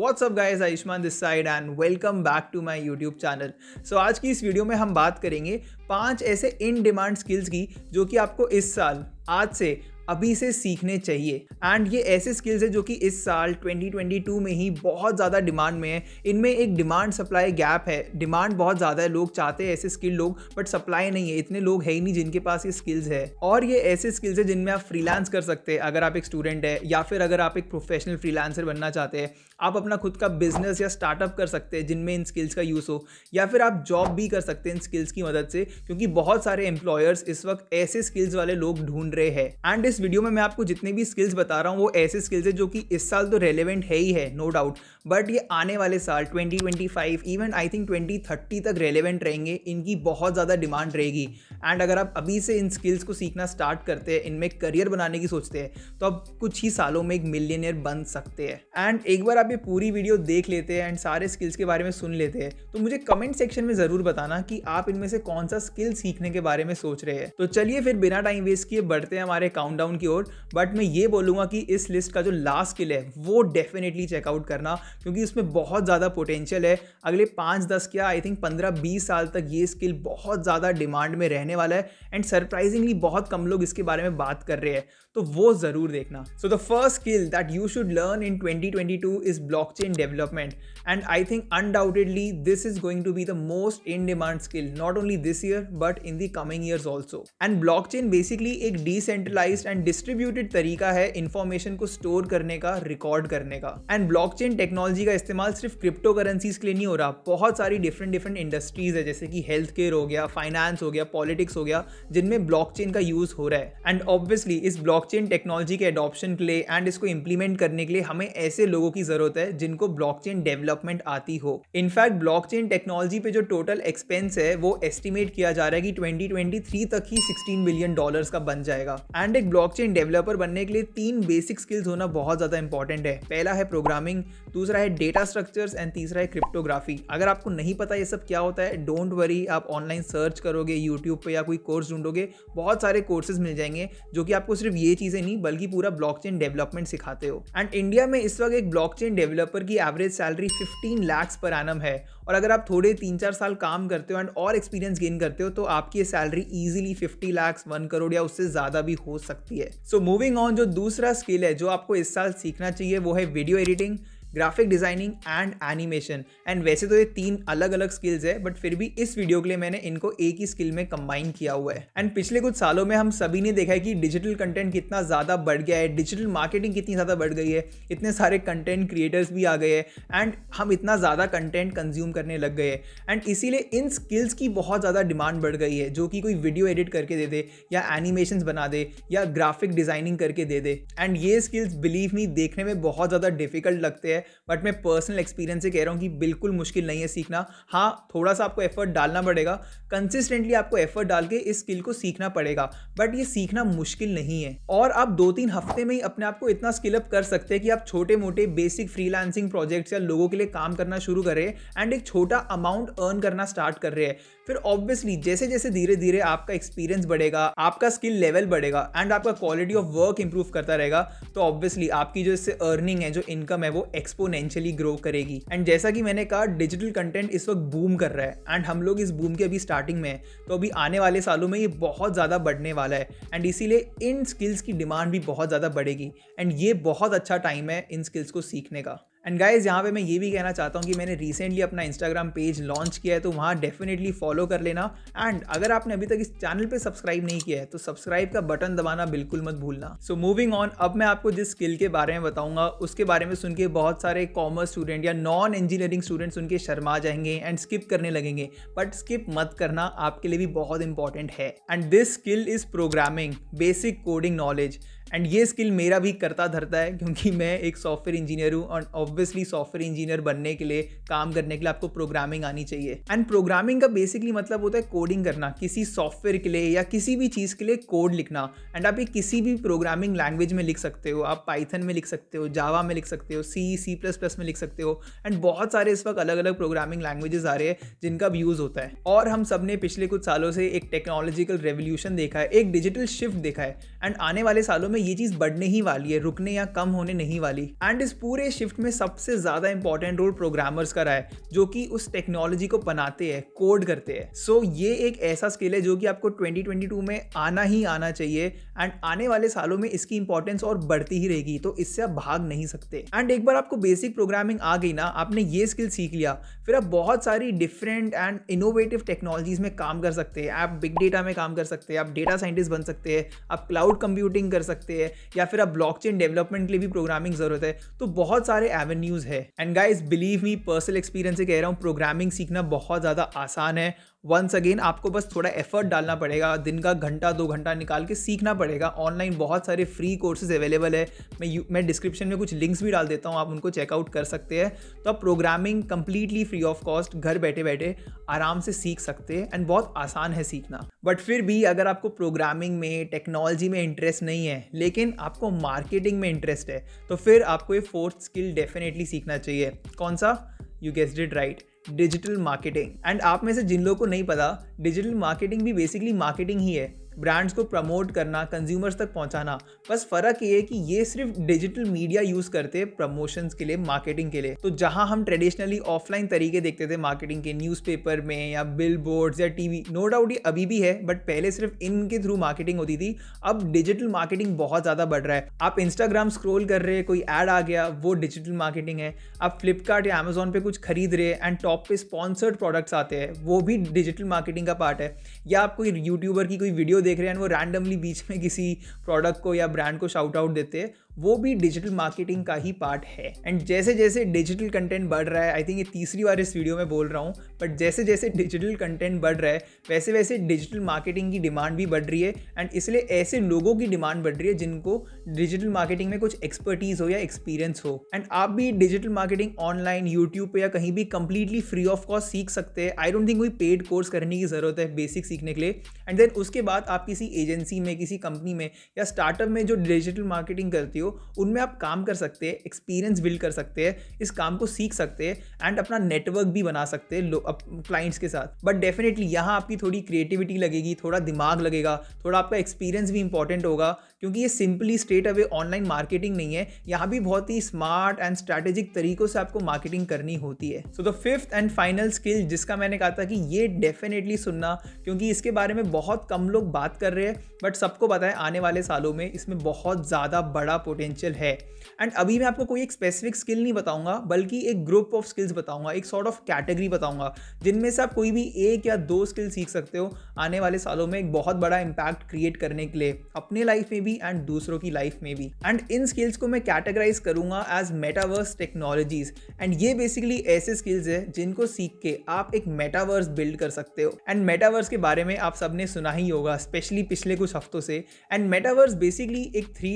What's up guys, Ayushman this side and welcome back to my YouTube channel so आज की इस video में हम बात करेंगे पांच ऐसे इन डिमांड स्किल्स की जो कि आपको इस साल आज से अभी से सीखने चाहिए एंड ये ऐसे स्किल्स है जो कि इस साल 2022 में ही बहुत ज़्यादा डिमांड में है इनमें एक डिमांड सप्लाई गैप है डिमांड बहुत ज़्यादा है लोग चाहते हैं ऐसे स्किल लोग बट सप्लाई नहीं है इतने लोग है ही नहीं जिनके पास ये स्किल्स है और ये ऐसे स्किल्स है जिनमें आप फ्रीलांस कर सकते हैं अगर आप एक स्टूडेंट है या फिर अगर आप एक प्रोफेशनल फ्रीलांसर बनना चाहते हैं आप अपना खुद का बिजनेस या स्टार्टअप कर सकते हैं जिनमें इन स्किल्स का यूज़ हो या फिर आप जॉब भी कर सकते हैं इन स्किल्स की मदद से क्योंकि बहुत सारे एम्प्लॉयर्स इस वक्त ऐसे स्किल्स वाले लोग ढूंढ रहे हैं एंड इस इस वीडियो में मैं आपको जितने भी स्किल्स बता रहा हूँ वो ऐसे स्किल्स हैं जो कि इस साल तो रेलिवेंट है ही है नो डाउट बट ये आने वाले साल 2025 इवन आई थिंक 2030 तक रेलिवेंट रहेंगे इनकी बहुत ज़्यादा डिमांड रहेगी एंड अगर आप अभी से इन स्किल्स को सीखना स्टार्ट करते हैं इनमें करियर बनाने की सोचते हैं तो आप कुछ ही सालों में एक मिलियनियर बन सकते हैं एंड एक बार आप ये पूरी वीडियो देख लेते हैं एंड सारे स्किल्स के बारे में सुन लेते हैं तो मुझे कमेंट सेक्शन में ज़रूर बताना कि आप इनमें से कौन सा स्किल सीखने के बारे में सोच रहे हैं तो चलिए फिर बिना टाइम वेस्ट किए बढ़ते हैं हमारे काउंट डाउन की ओर बट मैं ये बोलूंगा कि इस लिस्ट का जो लास्ट किल है वो डेफिनेटली चेकआउट करना क्योंकि इसमें बहुत ज़्यादा पोटेंशियल है अगले पाँच दस क्या आई थिंक पंद्रह बीस साल तक ये स्किल बहुत ज़्यादा डिमांड में रहने वाला है एंड सरप्राइजिंगली बहुत कम लोग इसके बारे में बात कर रहे हैं तो वो ज़रूर देखना so the first skill that you should learn in 2022 is chain development and I think undoubtedly this is going to be the most in demand skill not only this year but in the coming years also and block chain basically एक decentralize and distributed तरीका है information को store करने का record करने का and block chain technology का इस्तेमाल सिर्फ क्रिप्टो करेंसीज के लिए नहीं हो रहा बहुत सारी डिफरेंट डिफरेंट इंडस्ट्रीज है जैसे कि हेल्थ केयर हो गया फाइनेंस हो गया पॉलिटिक्स हो गया जिनमें ब्लॉक चेन का यूज हो रहा है एंड ऑब्वियसली इस ब्लॉक ब्लॉकचेन टेक्नोलॉजी के एडॉप्शन के लिए एंड इसको इम्प्लीमेंट करने के लिए हमें ऐसे लोगों की जरूरत है जिनको ब्लॉकचेन डेवलपमेंट आती हो इनफैक्ट ब्लॉकचेन टेक्नोलॉजी पे जो टोटल एक्सपेंस है वो एस्टिमेट किया जा रहा है कि 2023 तक ही 16 बिलियन डॉलर्स का बन जाएगा एंड एक ब्लॉकचेन डेवलपर बनने के लिए तीन बेसिक स्किल्स होना बहुत ज्यादा इंपॉर्टेंट है पहला है प्रोग्रामिंग दूसरा है डेटा स्ट्रक्चर्स एंड तीसरा है क्रिप्टोग्राफी अगर आपको नहीं पता ये सब क्या होता है डोंट वरी आप ऑनलाइन सर्च करोगे यूट्यूब पर या कोई कोर्स ढूंढोगे बहुत सारे कोर्सेज मिल जाएंगे जो कि आपको सिर्फ ये चीज़ें नहीं बल्कि पूरा ब्लॉकचेन डेवलपमेंट सिखाते हो एंड इंडिया में इस वक्त एक ब्लॉकचेन डेवलपर की average salary 15 lakhs per annum है और अगर आप थोड़े तीन चार साल काम करते हो एंड और एक्सपीरियंस गेन करते हो तो आपकी ये salary easily 50 lakhs one crore या उससे ज़्यादा भी हो सकती है सो मूविंग ऑन जो दूसरा स्किल है जो आपको इस साल सीखना चाहिए वो है video editing graphic designing and animation and वैसे तो ये तीन अलग अलग स्किल्स है बट फिर भी इस वीडियो के लिए मैंने इनको एक ही स्किल में कंबाइन किया हुआ है एंड पिछले कुछ सालों में हम सभी ने देखा है कि डिजिटल कंटेंट कितना ज़्यादा बढ़ गया है डिजिटल मार्केटिंग कितनी ज़्यादा बढ़ गई है इतने सारे कंटेंट क्रिएटर्स भी आ गए हैं एंड हम इतना ज़्यादा कंटेंट कंज्यूम करने लग गए हैं एंड इसीलिए इन स्किल्स की बहुत ज़्यादा डिमांड बढ़ गई है जो कि कोई वीडियो एडिट करके दे दे या एनिमेशन बना दे या ग्राफिक डिज़ाइनिंग करके दे दे एंड ये स्किल्स बिलीव मी देखने में बहुत ज़्यादा डिफिकल्ट लगते हैं है बट मैं पर्सनल एक्सपीरियंस से कह रहा हूँ कि बिल्कुल मुश्किल नहीं है सीखना हाँ थोड़ा सा आपको एफर्ट डालना पड़ेगा कंसिस्टेंटली आपको एफर्ट डाल के इस स्किल को सीखना पड़ेगा बट ये सीखना मुश्किल नहीं है और आप दो तीन हफ्ते में ही अपने आप को इतना स्किलअप कर सकते हैं कि आप छोटे मोटे बेसिक फ्रीलांसिंग प्रोजेक्ट्स या लोगों के लिए काम करना शुरू कर रहे हैं एंड एक छोटा अमाउंट अर्न करना स्टार्ट कर रहे हैं फिर ऑब्वियसली जैसे जैसे धीरे धीरे आपका एक्सपीरियंस बढ़ेगा आपका स्किल लेवल बढ़ेगा एंड आपका क्वालिटी ऑफ वर्क इंप्रूव करता रहेगा तो ऑब्वियसली आपकी जो इससे अर्निंग है जो इनकम है वो एक्स एक्सपोनेंशियली ग्रो करेगी एंड जैसा कि मैंने कहा डिजिटल कंटेंट इस वक्त बूम कर रहा है एंड हम लोग इस बूम के अभी स्टार्टिंग में हैं तो अभी आने वाले सालों में ये बहुत ज़्यादा बढ़ने वाला है एंड इसीलिए इन स्किल्स की डिमांड भी बहुत ज़्यादा बढ़ेगी एंड ये बहुत अच्छा टाइम है इन स्किल्स को सीखने का एंड गाइज यहाँ पे मैं ये भी कहना चाहता हूँ कि मैंने रिसेंटली अपना इंस्टाग्राम पेज लॉन्च किया है तो वहाँ डेफिनेटली फॉलो कर लेना एंड अगर आपने अभी तक इस चैनल पे सब्सक्राइब नहीं किया है तो सब्सक्राइब का बटन दबाना बिल्कुल मत भूलना सो मूविंग ऑन अब मैं आपको जिस स्किल के बारे में बताऊंगा उसके बारे में सुन के बहुत सारे कॉमर्स स्टूडेंट या नॉन इंजीनियरिंग सुन उनके शर्मा जाएंगे एंड स्किप करने लगेंगे बट स्किप मत करना आपके लिए भी बहुत इंपॉर्टेंट है and this skill is programming basic coding knowledge and ये स्किल मेरा भी करता धरता है क्योंकि मैं एक सॉफ्टवेयर इंजीनियर हूँ और ऑब्वियसली सॉफ्टवेयर इंजीनियर बनने के लिए काम करने के लिए आपको प्रोग्रामिंग आनी चाहिए एंड प्रोग्रामिंग का बेसिकली मतलब होता है कोडिंग करना किसी सॉफ्टवेयर के लिए या किसी भी चीज़ के लिए कोड लिखना एंड आप ये किसी भी प्रोग्रामिंग लैंग्वेज में लिख सकते हो आप पाइथन में लिख सकते हो जावा में लिख सकते हो सी सी प्लस प्लस में लिख सकते हो एंड बहुत सारे इस वक्त अलग अलग प्रोग्रामिंग लैंग्वेजेस आ रहे हैं जिनका भी यूज़ होता है और हम सब ने पिछले कुछ सालों से एक टेक्नोलॉजिकल रेवोल्यूशन देखा है एक डिजिटल शिफ्ट देखा है एंड आने वाले सालों में में ये चीज बढ़ने ही वाली है रुकने या कम होने नहीं वाली एंड इस पूरे शिफ्ट में सबसे ज्यादा इंपॉर्टेंट रोल प्रोग्रामर्स का रहा है जो कि उस टेक्नोलॉजी को बनाते हैं कोड करते हैं सो so, ये एक ऐसा स्किल है जो कि आपको 2022 में आना ही आना चाहिए एंड आने वाले सालों में इसकी इंपॉर्टेंस और बढ़ती ही रहेगी तो इससे आप भाग नहीं सकते एंड एक बार आपको बेसिक प्रोग्रामिंग आ गई ना आपने ये स्किल सीख लिया फिर आप बहुत सारी डिफरेंट एंड इनोवेटिव टेक्नोलॉजीज में काम कर सकते हैं आप बिग डेटा में काम कर सकते हैं आप डेटा साइंटिस्ट बन सकते हैं आप क्लाउड कंप्यूटिंग कर सकते सकते हैं या फिर अब चेन डेवलपमेंट के लिए भी प्रोग्रामिंग जरूरत है तो बहुत सारे एवेन्यूज है and guys believe me personal experience से कह रहा हूँ प्रोग्रामिंग सीखना बहुत ज़्यादा आसान है वंस अगेन आपको बस थोड़ा एफर्ट डालना पड़ेगा दिन का घंटा दो घंटा निकाल के सीखना पड़ेगा ऑनलाइन बहुत सारे फ्री कोर्सेज अवेलेबल है मैं यू मैं डिस्क्रिप्शन में कुछ लिंक्स भी डाल देता हूँ आप उनको चेकआउट कर सकते हैं तो आप programming completely free of cost घर बैठे बैठे आराम से सीख सकते हैं एंड बहुत आसान है सीखना बट फिर भी अगर आपको प्रोग्रामिंग में टेक्नोलॉजी में इंटरेस्ट नहीं है लेकिन आपको मार्केटिंग में इंटरेस्ट है तो फिर आपको ये फोर्थ स्किल डेफिनेटली सीखना चाहिए कौन सा you guess did right digital marketing and आप में से जिन लोगों को नहीं पता डिजिटल मार्केटिंग भी बेसिकली मार्केटिंग ही है ब्रांड्स को प्रमोट करना कंज्यूमर्स तक पहुंचाना बस फ़र्क ये है कि ये सिर्फ डिजिटल मीडिया यूज़ करते हैं प्रमोशंस के लिए मार्केटिंग के लिए तो जहां हम ट्रेडिशनली ऑफलाइन तरीके देखते थे मार्केटिंग के न्यूज़पेपर में या बिल बोर्ड्स या टीवी नो डाउट ये अभी भी है बट पहले सिर्फ इनके थ्रू मार्केटिंग होती थी अब डिजिटल मार्केटिंग बहुत ज़्यादा बढ़ रहा है आप इंस्टाग्राम स्क्रोल कर रहे हैं कोई ऐड आ गया वो डिजिटल मार्केटिंग है आप फ्लिपकार्ट या अमेजोन पर कुछ खरीद रहे हैं एंड टॉप पे स्पॉन्सर्ड प्रोडक्ट्स आते हैं वो भी डिजिटल मार्केटिंग का पार्ट है या आप कोई यूट्यूबर की कोई वीडियो देख रहे हैं वो रैंडमली बीच में किसी प्रोडक्ट को या ब्रांड को शाउट आउट देते हैं वो भी डिजिटल मार्केटिंग का ही पार्ट है एंड जैसे जैसे डिजिटल कंटेंट बढ़ रहा है आई थिंक ये तीसरी बार इस वीडियो में बोल रहा हूँ बट जैसे जैसे डिजिटल कंटेंट बढ़ रहा है वैसे वैसे डिजिटल मार्केटिंग की डिमांड भी बढ़ रही है एंड इसलिए ऐसे लोगों की डिमांड बढ़ रही है जिनको डिजिटल मार्केटिंग में कुछ एक्सपर्टीज़ हो या एक्सपीरियंस हो एंड आप भी डिजिटल मार्केटिंग ऑनलाइन यूट्यूब पर या कहीं भी कंप्लीटली फ्री ऑफ कॉस्ट सीख सकते हैं आई डोंट थिंक कोई पेड कोर्स करने की ज़रूरत है बेसिक सीखने के लिए एंड देन उसके बाद आप किसी एजेंसी में किसी कंपनी में या स्टार्टअप में जो डिजिटल मार्केटिंग करती हो हो उनमें आप काम कर सकते हैं एक्सपीरियंस बिल्ड कर सकते हैं इस काम को सीख सकते हैं एंड अपना नेटवर्क भी बना सकते हैं क्लाइंट्स के साथ बट डेफिनेटली यहाँ आपकी थोड़ी क्रिएटिविटी लगेगी थोड़ा दिमाग लगेगा थोड़ा आपका एक्सपीरियंस भी इंपॉर्टेंट होगा क्योंकि ये simply straight away online marketing नहीं है यहाँ भी बहुत ही स्मार्ट एंड स्ट्रैटेजिक तरीकों से आपको मार्केटिंग करनी होती है so the fifth and final skill जिसका मैंने कहा था कि ये डेफिनेटली सुनना क्योंकि इसके बारे में बहुत कम लोग बात कर रहे हैं बट सबको पता है आने वाले सालों में इसमें बहुत ज़्यादा बड़ा पोटेंशियल है एंड अभी मैं आपको कोई एक स्पेसिफिक स्किल नहीं बताऊंगा बल्कि एक ग्रुप ऑफ स्किल्स बताऊंगा एक सॉर्ट ऑफ कैटेगरी बताऊंगा जिनमें से आप कोई भी एक या दो स्किल सीख सकते हो आने वाले सालों में एक बहुत बड़ा इम्पैक्ट क्रिएट करने के लिए अपने लाइफ में भी भी एंड दूसरों की लाइफ में भी एंड इन स्किल्स को मैं कैटेगराइज करूंगा एज मेटावर्स टेक्नोलॉजीज एंड ये बेसिकली ऐसे स्किल्स है जिनको सीख के आप एक मेटावर्स बिल्ड कर सकते हो एंड मेटावर्स के बारे में आप सबने सुना ही होगा स्पेशली पिछले कुछ हफ्तों से एंड मेटावर्स बेसिकली एक थ्री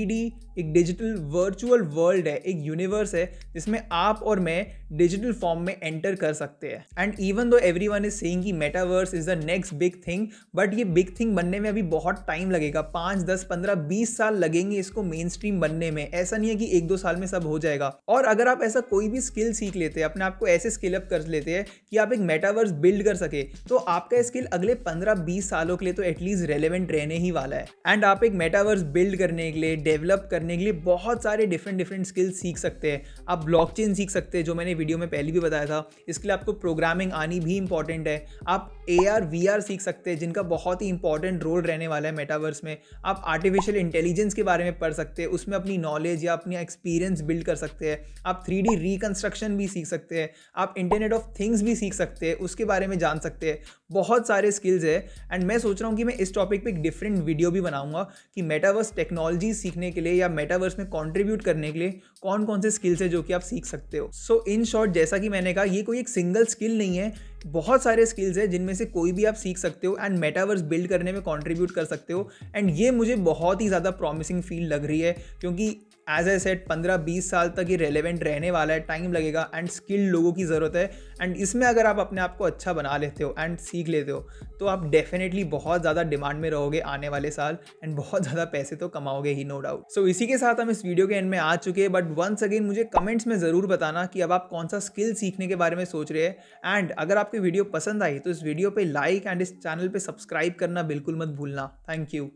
एक डिजिटल वर्चुअल वर्ल्ड है एक यूनिवर्स है जिसमें आप और मैं डिजिटल फॉर्म में एंटर कर सकते हैं and even though everyone is saying कि metaverse is the next big thing but ये बिग थिंग बनने में अभी बहुत टाइम लगेगा पाँच दस पंद्रह बीस 20 साल लगेंगे इसको मेन स्ट्रीम बनने में ऐसा नहीं है कि एक दो साल में सब हो जाएगा और अगर आप ऐसा कोई भी स्किल सीख लेते हैं अपने आप को ऐसे स्किल अप कर लेते हैं कि आप एक मेटावर्स बिल्ड कर सके तो आपका स्किल अगले पंद्रह बीस सालों के लिए तो एटलीस्ट रेलिवेंट रहने ही वाला है एंड आप एक मेटावर्स बिल्ड करने के लिए डेवलप करने के लिए बहुत सारे डिफरेंट डिफरेंट स्किल सीख सकते हैं आप ब्लॉक सीख सकते हैं जो मैंने वीडियो में पहले भी बताया था इसके लिए आपको प्रोग्रामिंग आनी भी इंपॉर्टेंट है आप ए आर आर सीख सकते हैं जिनका बहुत ही इंपॉर्टेंट रोल रहने वाला है मेटावर्स में आप आर्टिफिशियल इंटेलिजेंस के बारे में पढ़ सकते हैं उसमें अपनी नॉलेज या अपनी एक्सपीरियंस बिल्ड कर सकते हैं आप थ्री डी रिकन्स्ट्रक्शन भी सीख सकते हैं आप इंटरनेट ऑफ थिंग्स भी सीख सकते हैं उसके बारे में जान सकते हैं बहुत सारे स्किल्स है एंड मैं सोच रहा हूँ कि मैं इस टॉपिक पर एक डिफरेंट वीडियो भी बनाऊँगा कि मेटावर्स टेक्नोलॉजी सीखने के लिए या मेटावर्स में कॉन्ट्रीब्यूट करने के लिए कौन कौन से स्किल्स है जो कि आप सीख सकते हो सो इन शॉर्ट जैसा कि मैंने कहा ये कोई एक सिंगल स्किल नहीं है बहुत सारे स्किल्स हैं जिनमें से कोई भी आप सीख सकते हो एंड मेटावर्स बिल्ड करने में कॉन्ट्रीब्यूट कर सकते हो एंड ये मुझे बहुत ही ज़्यादा प्रॉमिसिंग फील लग रही है क्योंकि एज ए सेट पंद्रह बीस साल तक ही रेलिवेंट रहने वाला है टाइम लगेगा एंड स्किल्ड लोगों की ज़रूरत है एंड इसमें अगर आप अपने आप को अच्छा बना लेते हो एंड सीख लेते हो तो आप डेफिनेटली बहुत ज़्यादा डिमांड में रहोगे आने वाले साल एंड बहुत ज़्यादा पैसे तो कमाओगे ही नो डाउट सो इसी के साथ हम इस वीडियो के एंड में आ चुके हैं बट वंस अगेन मुझे कमेंट्स में ज़रूर बताना कि अब आप कौन सा स्किल सीखने के बारे में सोच रहे हैं एंड अगर आपकी वीडियो पसंद आई तो इस वीडियो पर लाइक एंड इस चैनल पर सब्सक्राइब करना बिल्कुल मत भूलना थैंक यू